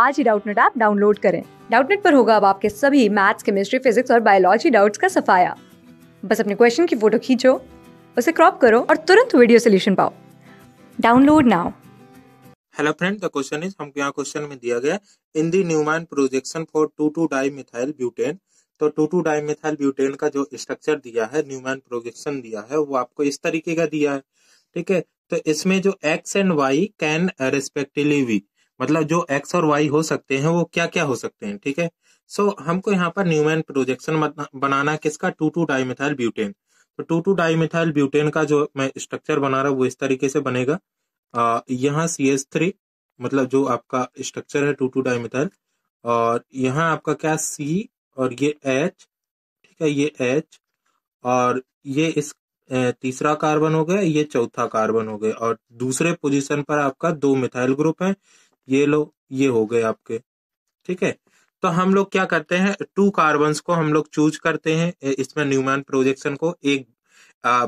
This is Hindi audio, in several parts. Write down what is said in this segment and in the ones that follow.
आज ही डाउटनेट ऐप डाउनलोड करें डाउटनेट पर होगा अब आपके सभी मैथ्स केमिस्ट्री फिजिक्स और बायोलॉजी डाउट्स का सफाया बस अपने क्वेश्चन की फोटो खींचो उसे क्रॉप करो और तुरंत वीडियो सोल्यूशन पाओ download now hello friend the question is हम यहाँ क्वेश्चन में दिया गया in the Newman projection for two two dimethyl butane तो two two dimethyl butane का जो स्ट्रक्चर दिया है न्यूमैन प्रोजेक्शन दिया है वो आपको इस तरीके का दिया है ठीक है तो इसमें जो x and y can respectively we मतलब जो एक्स और वाई हो सकते हैं वो क्या क्या हो सकते हैं ठीक है सो so, हमको यहाँ पर न्यूमैन प्रोजेक्शन बनाना किसका टू टू डाईमिथाइल ब्यूटेन तो टू टू डाईमिथाइल ब्यूटेन का जो मैं स्ट्रक्चर बना रहा हूँ वो इस तरीके से बनेगा आ, यहाँ सी एस थ्री मतलब जो आपका स्ट्रक्चर है टू टू डाईमिथाइल और यहाँ आपका क्या सी और ये एच ठीक है ये एच और ये इस तीसरा कार्बन हो गया ये चौथा कार्बन हो गया और दूसरे पोजीशन पर आपका दो मिथाइल ग्रुप है ये लो ये हो गए आपके ठीक है तो हम लोग क्या करते हैं टू कार्बन को हम लोग चूज करते हैं इसमें न्यूमैन प्रोजेक्शन को एक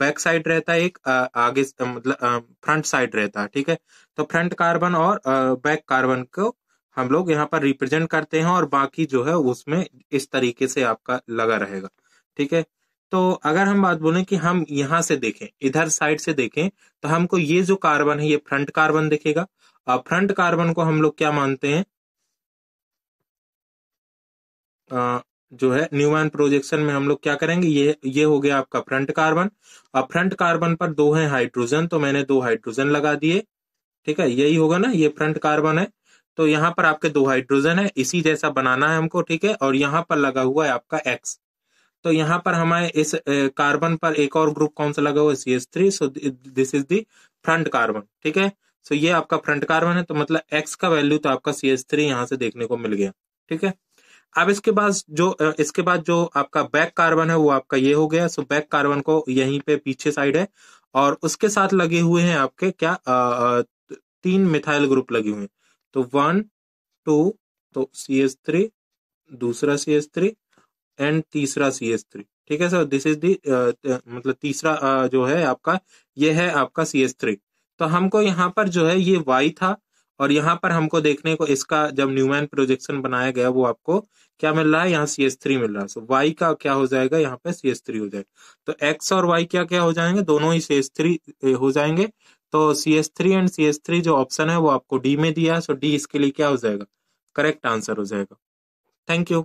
बैक साइड रहता है एक आ, आगे मतलब फ्रंट साइड रहता है ठीक है तो फ्रंट कार्बन और आ, बैक कार्बन को हम लोग यहाँ पर रिप्रेजेंट करते हैं और बाकी जो है उसमें इस तरीके से आपका लगा रहेगा ठीक है तो अगर हम बात बोले कि हम यहां से देखें इधर साइड से देखें तो हमको ये जो कार्बन है ये फ्रंट कार्बन देखेगा और फ्रंट कार्बन को हम लोग क्या मानते हैं जो है न्यूमैन प्रोजेक्शन में हम लोग क्या करेंगे ये ये हो गया आपका फ्रंट कार्बन और फ्रंट कार्बन पर दो है हाइड्रोजन तो मैंने दो हाइड्रोजन लगा दिए ठीक है यही होगा ना ये फ्रंट कार्बन है तो यहाँ पर आपके दो हाइड्रोजन है इसी जैसा बनाना है हमको ठीक है और यहाँ पर लगा हुआ है आपका एक्स तो यहाँ पर हमारे इस कार्बन पर एक और ग्रुप कौन सा लगा हुआ c s three so this is the front carbon ठीक है सो ये आपका फ्रंट कार्बन है तो मतलब एक्स का वैल्यू तो आपका सी एस थ्री यहाँ से देखने को मिल गया ठीक है अब इसके बाद जो इसके बाद जो आपका बैक कार्बन है वो आपका ये हो गया सो बैक कार्बन को यहीं पे पीछे साइड है और उसके साथ लगे हुए हैं आपके क्या आ, तीन मिथाइल ग्रुप लगे हुए हैं तो वन टू तो सी एस थ्री दूसरा सी एस थ्री एंड तीसरा सी एस थ्री ठीक है सर दिस इज दी मतलब तीसरा uh, जो है आपका ये है आपका सी एस थ्री तो हमको यहाँ पर जो है ये वाई था और यहाँ पर हमको देखने को इसका जब न्यूमैन प्रोजेक्शन बनाया गया वो आपको क्या मिल रहा है यहाँ सी एस थ्री मिल रहा है सो so, वाई का क्या हो जाएगा यहाँ पे सी एस थ्री हो जाएगा तो एक्स और वाई क्या क्या हो जाएंगे दोनों ही सी एस थ्री हो जाएंगे तो c s three and c s three जो ऑप्शन है वो आपको डी में दिया है सो डी इसके लिए क्या हो जाएगा करेक्ट आंसर हो जाएगा थैंक यू